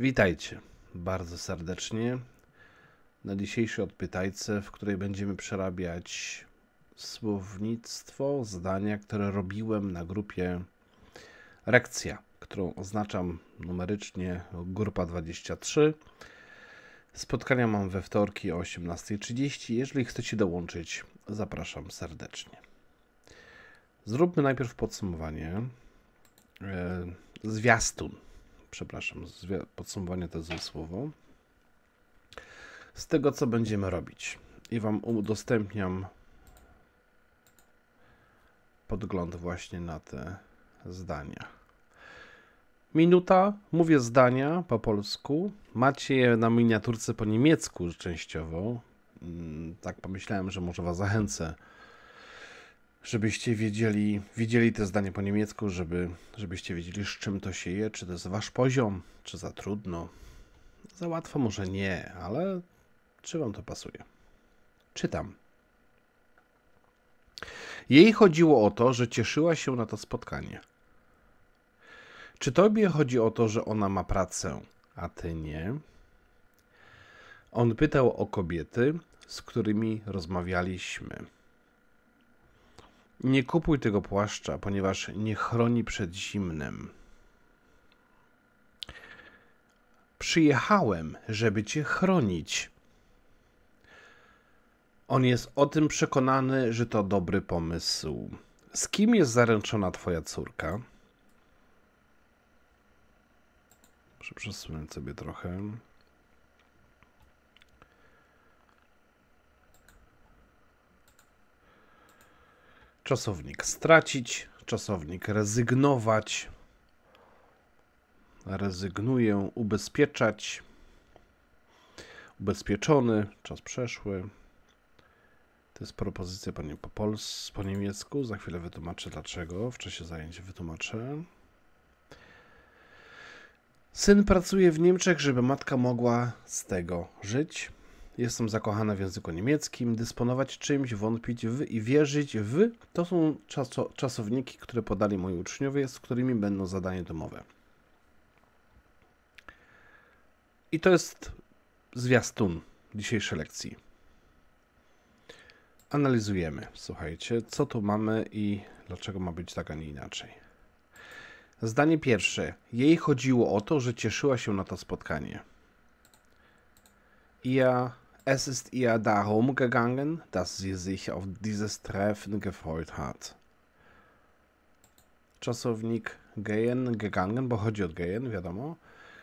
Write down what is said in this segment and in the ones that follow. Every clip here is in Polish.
Witajcie bardzo serdecznie na dzisiejszej odpytajce, w której będziemy przerabiać słownictwo, zdania, które robiłem na grupie Rekcja, którą oznaczam numerycznie grupa 23. Spotkania mam we wtorki o 18.30. Jeżeli chcecie dołączyć, zapraszam serdecznie. Zróbmy najpierw podsumowanie. E, zwiastun przepraszam, podsumowanie to ze słowo. Z tego, co będziemy robić. I Wam udostępniam podgląd właśnie na te zdania. Minuta, mówię zdania po polsku. Macie je na miniaturce po niemiecku częściowo. Mm, tak pomyślałem, że może Was zachęcę żebyście wiedzieli, widzieli te zdanie po niemiecku, żeby, żebyście wiedzieli, z czym to się je, czy to jest wasz poziom, czy za trudno. Za łatwo może nie, ale czy wam to pasuje? Czytam. Jej chodziło o to, że cieszyła się na to spotkanie. Czy tobie chodzi o to, że ona ma pracę, a ty nie? On pytał o kobiety, z którymi rozmawialiśmy. Nie kupuj tego płaszcza, ponieważ nie chroni przed zimnem. Przyjechałem, żeby cię chronić. On jest o tym przekonany, że to dobry pomysł. Z kim jest zaręczona twoja córka? Muszę przesunąć sobie trochę. czasownik stracić, czasownik rezygnować, rezygnuję, ubezpieczać, ubezpieczony, czas przeszły. To jest propozycja po, po, pols, po niemiecku. Za chwilę wytłumaczę dlaczego. W czasie zajęć wytłumaczę. Syn pracuje w Niemczech, żeby matka mogła z tego żyć jestem zakochana w języku niemieckim, dysponować czymś, wątpić w i wierzyć w to są czaso, czasowniki, które podali moi uczniowie, z którymi będą zadanie domowe. I to jest zwiastun dzisiejszej lekcji. Analizujemy, słuchajcie, co tu mamy i dlaczego ma być tak, a nie inaczej. Zdanie pierwsze. Jej chodziło o to, że cieszyła się na to spotkanie. Ja Es ist ihr darum gegangen, dass sie sich auf dieses Treffen gefreut hat. Czasownik gehen, gegangen, bo chodzi o gehen, wiadomo.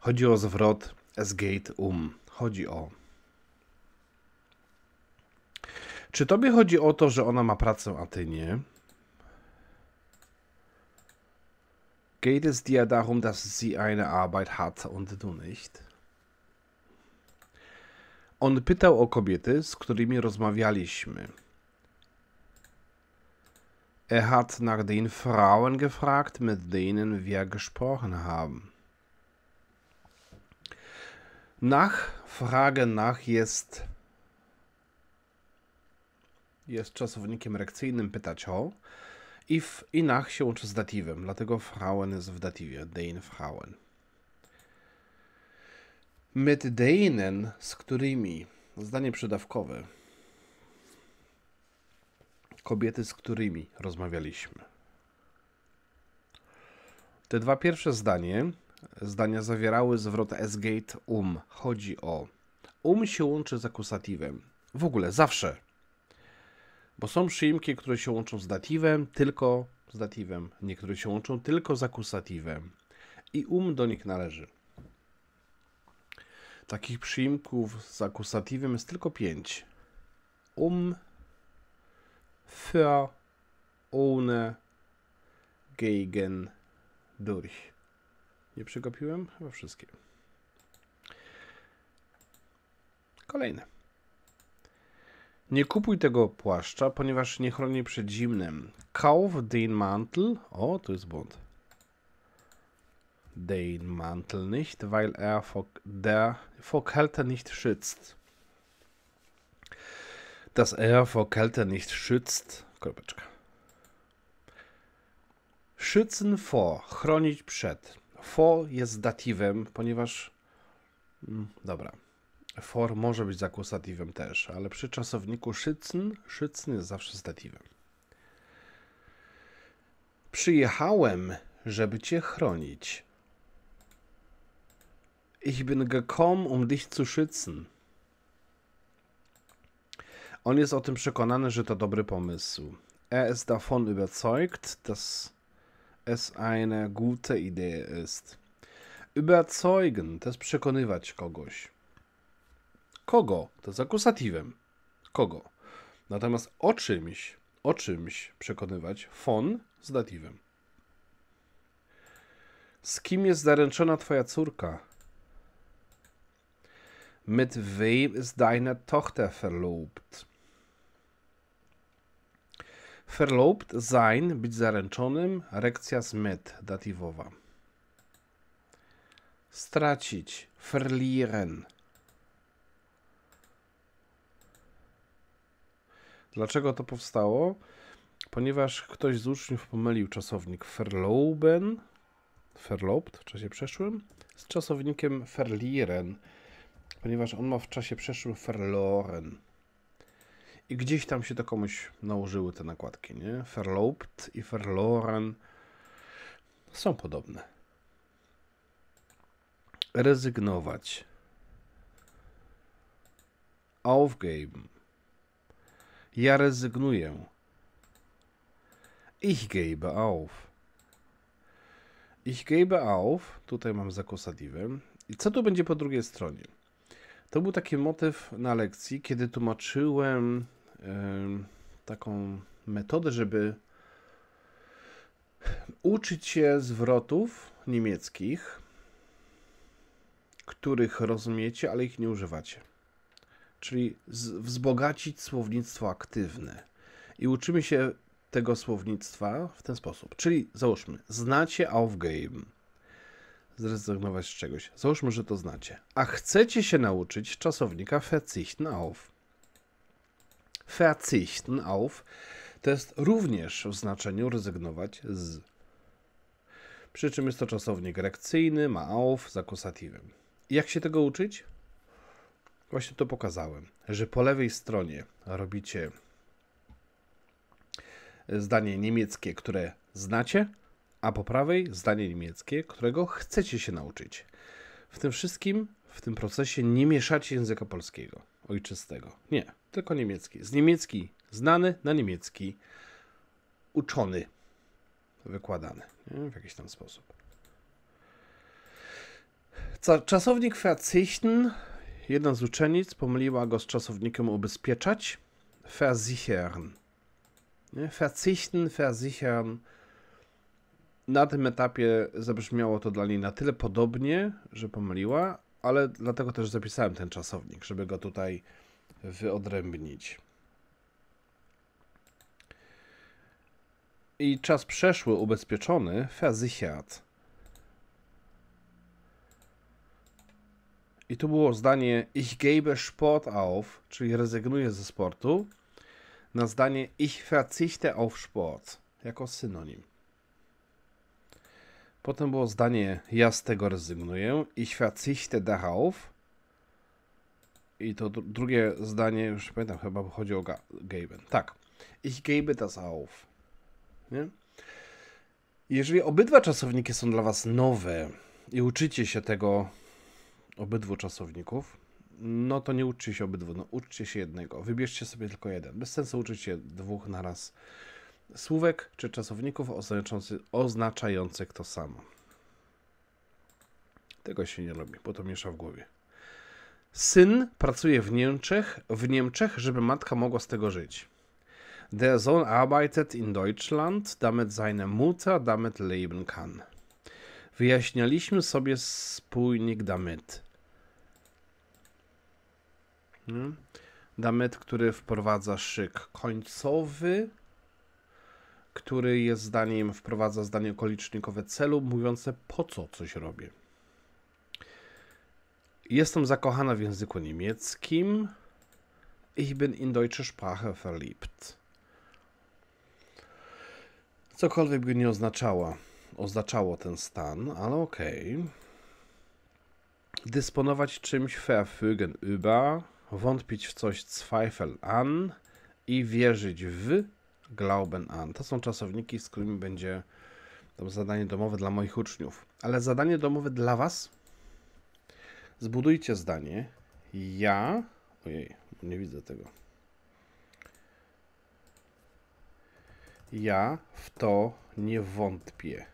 Chodzi o zwrot es geht um. Chodzi o. Czy tobie chodzi o to, że ona ma pracę, a ty nie? Geht es dir darum, dass sie eine Arbeit hat und du nicht? On pytał o kobiety, z którymi rozmawialiśmy. Er hat nach den Frauen gefragt, mit denen wir gesprochen haben. Nach, Frage nach jest jest czasownikiem rekcyjnym pytać o i, w, i nach się uczy z datywem, dlatego Frauen jest w datywie, den Frauen denen, z którymi. Zdanie przydawkowe. Kobiety, z którymi rozmawialiśmy. Te dwa pierwsze zdanie, zdania zawierały zwrot S-gate um. Chodzi o um się łączy z akusatywem. W ogóle, zawsze. Bo są przyimki, które się łączą z datywem, tylko z datywem. Niektóre się łączą tylko z akusatywem. I um do nich należy. Takich przyimków z akusatywem jest tylko pięć. Um, für, ohne, gegen, durch. Nie przegapiłem? Chyba wszystkie. Kolejne. Nie kupuj tego płaszcza, ponieważ nie chroni przed zimnem. Kauf den Mantel. O, to jest błąd den Mantel nicht, weil er vor, der vor Kälte nicht schützt. Dass er vor Kälte nicht schützt. Kropeczka. Schützen vor, chronić przed. For jest datywem, ponieważ. Mm, dobra. For może być zakusatywem też, ale przy czasowniku szycn, szycn jest zawsze z datywem. Przyjechałem, żeby cię chronić. Ich bin gekommen, um dich zu schützen. On jest o tym przekonany, że to dobry pomysł. Er ist davon überzeugt, dass es eine gute Idee ist. Überzeugen to jest przekonywać kogoś. Kogo? To jest akusatywem. Kogo? Natomiast o czymś, o czymś przekonywać von z datywem. Z kim jest zaręczona twoja córka? Mit wem ist deine Tochter verlobt? Verlobt sein, być zaręczonym, rekcja z mit, datywowa. Stracić, verlieren. Dlaczego to powstało? Ponieważ ktoś z uczniów pomylił czasownik verloben, verlobt w czasie przeszłym, z czasownikiem verlieren ponieważ on ma w czasie przeszły Verloren. I gdzieś tam się to komuś nałożyły te nakładki, nie? Verlobed i Verloren są podobne. Rezygnować. Aufgeben. Ja rezygnuję. Ich gebe auf. Ich gebe auf. Tutaj mam zakusadliwę. I co tu będzie po drugiej stronie? To był taki motyw na lekcji, kiedy tłumaczyłem taką metodę, żeby uczyć się zwrotów niemieckich, których rozumiecie, ale ich nie używacie. Czyli wzbogacić słownictwo aktywne. I uczymy się tego słownictwa w ten sposób. Czyli załóżmy, znacie Aufgeben zrezygnować z czegoś. Załóżmy, że to znacie. A chcecie się nauczyć czasownika verzichten auf. Verzichten auf to jest również w znaczeniu rezygnować z. Przy czym jest to czasownik reakcyjny, ma auf z akusatywem. Jak się tego uczyć? Właśnie to pokazałem, że po lewej stronie robicie zdanie niemieckie, które znacie, a po prawej zdanie niemieckie, którego chcecie się nauczyć. W tym wszystkim, w tym procesie nie mieszacie języka polskiego, ojczystego. Nie, tylko niemiecki. Z niemiecki znany na niemiecki uczony, wykładany nie? w jakiś tam sposób. Czasownik verzichten, jedna z uczennic pomyliła go z czasownikiem ubezpieczać, versichern. Nie? Verzichten, versichern, na tym etapie zabrzmiało to dla niej na tyle podobnie, że pomyliła, ale dlatego też zapisałem ten czasownik, żeby go tutaj wyodrębnić. I czas przeszły ubezpieczony versichert. I tu było zdanie ich gebe Sport auf, czyli rezygnuję ze sportu, na zdanie ich verzichte auf Sport jako synonim. Potem było zdanie, ja z tego rezygnuję i świaciście auf. I to dru drugie zdanie, już pamiętam, chyba chodzi o Gaben. Tak. Ich gebe das auf. Nie? Jeżeli obydwa czasowniki są dla Was nowe i uczycie się tego obydwu czasowników, no to nie uczcie się obydwu, no uczcie się jednego. Wybierzcie sobie tylko jeden. Bez sensu uczyć się dwóch naraz. raz słówek czy czasowników oznaczających to samo. Tego się nie robi, bo to miesza w głowie. Syn pracuje w Niemczech, w Niemczech, żeby matka mogła z tego żyć. Der Sohn arbeitet in Deutschland, damit seine Mutter damit leben kann. Wyjaśnialiśmy sobie spójnik damit. Hmm? Damit, który wprowadza szyk końcowy który jest zdaniem, wprowadza zdanie okolicznikowe celu, mówiące po co coś robię. Jestem zakochana w języku niemieckim. Ich bin in deutsche Sprache verliebt. Cokolwiek by nie oznaczało, oznaczało ten stan, ale okej. Okay. Dysponować czymś verfügen über, wątpić w coś Zweifel an i wierzyć w Glauben an. To są czasowniki, z którymi będzie to zadanie domowe dla moich uczniów. Ale zadanie domowe dla Was? Zbudujcie zdanie. Ja. Ojej, nie widzę tego. Ja w to nie wątpię.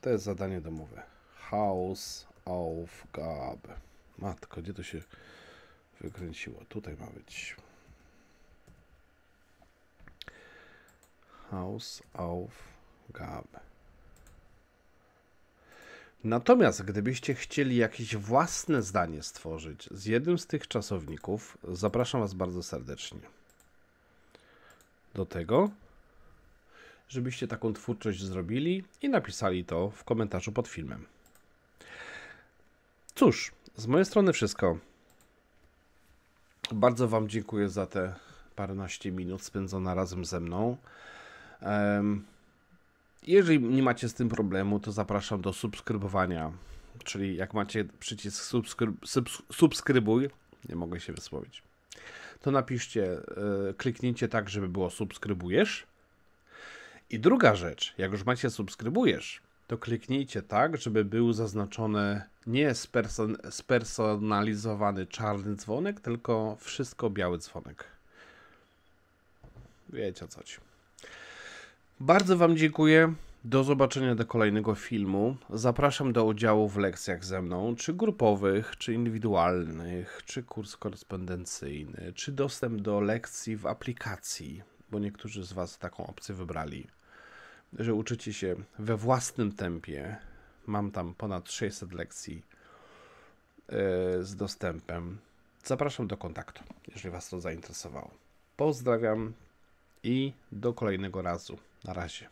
To jest zadanie domowe. House of Gab. Matko, gdzie to się wykręciło? Tutaj ma być. Hausaufgabe. Natomiast gdybyście chcieli jakieś własne zdanie stworzyć z jednym z tych czasowników, zapraszam Was bardzo serdecznie do tego, żebyście taką twórczość zrobili i napisali to w komentarzu pod filmem. Cóż, z mojej strony wszystko. Bardzo Wam dziękuję za te paręnaście minut spędzone razem ze mną. Jeżeli nie macie z tym problemu, to zapraszam do subskrybowania. Czyli jak macie przycisk subskryb subskrybuj, nie mogę się wysłowić, to napiszcie, e, kliknijcie tak, żeby było subskrybujesz. I druga rzecz, jak już macie subskrybujesz, to kliknijcie tak, żeby był zaznaczony nie sperson spersonalizowany czarny dzwonek, tylko wszystko biały dzwonek. Wiecie o co ci. Bardzo Wam dziękuję. Do zobaczenia do kolejnego filmu. Zapraszam do udziału w lekcjach ze mną, czy grupowych, czy indywidualnych, czy kurs korespondencyjny, czy dostęp do lekcji w aplikacji, bo niektórzy z Was taką opcję wybrali, że uczycie się we własnym tempie. Mam tam ponad 600 lekcji e, z dostępem. Zapraszam do kontaktu, jeżeli Was to zainteresowało. Pozdrawiam i do kolejnego razu. Na razie.